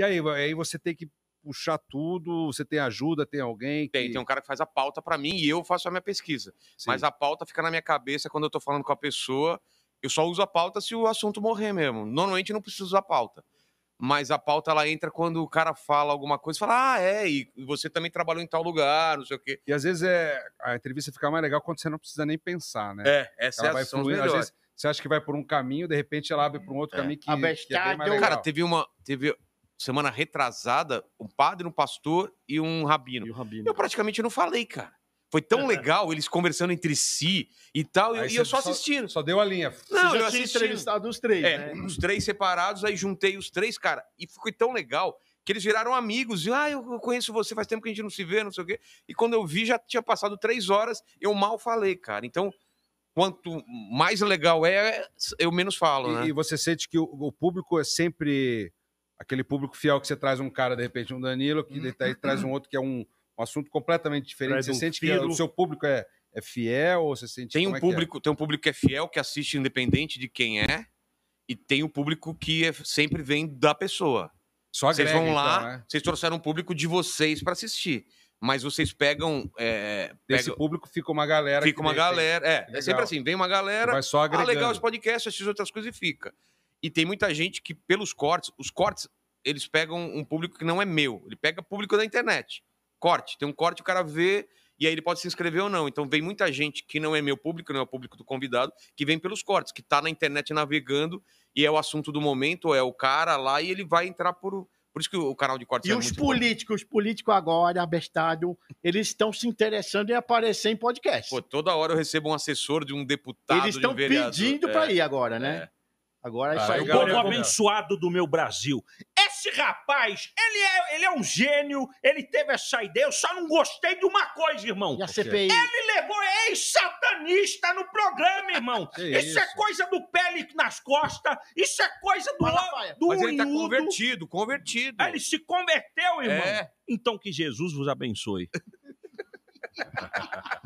E aí, aí você tem que puxar tudo, você tem ajuda, tem alguém que... Tem, tem um cara que faz a pauta para mim e eu faço a minha pesquisa. Sim. Mas a pauta fica na minha cabeça quando eu tô falando com a pessoa. Eu só uso a pauta se o assunto morrer mesmo. Normalmente eu não preciso usar pauta. Mas a pauta ela entra quando o cara fala alguma coisa, fala: "Ah, é, e você também trabalhou em tal lugar, não sei o quê". E às vezes é a entrevista fica mais legal quando você não precisa nem pensar, né? É, essa ela é a ação fluir, às vezes você acha que vai por um caminho, de repente ela abre para um outro é. caminho que, que é bem mais legal. Cara, teve uma teve semana retrasada, um padre, um pastor e um rabino. E rabino. Eu praticamente não falei, cara. Foi tão é. legal eles conversando entre si e tal, aí e eu só assistindo. Só, só, deu a linha. Não, eu assisti entrevistado os três. É, né? os três separados, aí juntei os três, cara, e ficou tão legal que eles viraram amigos. E, ah, eu conheço você, faz tempo que a gente não se vê, não sei o quê. E quando eu vi, já tinha passado três horas, eu mal falei, cara. Então, quanto mais legal é, eu menos falo, e, né? E você sente que o, o público é sempre aquele público fiel que você traz um cara, de repente, um Danilo, que uhum. daí traz um outro que é um, um assunto completamente diferente. Traz você um sente que o seu público é, é fiel ou você sente tem um é, é? público é? tem um público que é fiel que assiste independente de quem é e tem o um público que é, sempre vem da pessoa só vocês vão lá então, né? vocês trouxeram um público de vocês para assistir mas vocês pegam é, desse pegam... público fica uma galera fica uma galera tem... é legal. é sempre assim vem uma galera vai só agregando. ah legal esse podcast assiste outras coisas e fica e tem muita gente que, pelos cortes, os cortes, eles pegam um público que não é meu. Ele pega público da internet. Corte. Tem um corte, o cara vê e aí ele pode se inscrever ou não. Então vem muita gente que não é meu público, não é o público do convidado, que vem pelos cortes, que está na internet navegando e é o assunto do momento, ou é o cara lá e ele vai entrar por. Por isso que o canal de cortes e é os políticos, os políticos agora, abestado, eles estão se interessando em aparecer em podcast. Pô, toda hora eu recebo um assessor de um deputado, eles estão de um pedindo é, para ir agora, né? É. Agora ah, o povo é abençoado do meu Brasil. Esse rapaz, ele é, ele é um gênio, ele teve essa ideia, eu só não gostei de uma coisa, irmão. E a CPI? Ele levou ex-satanista no programa, irmão. isso, isso, é coisa do pele nas costas, isso é coisa do Malafaia. do Mas ele tá convertido, convertido. Ele se converteu, irmão. É. Então que Jesus vos abençoe.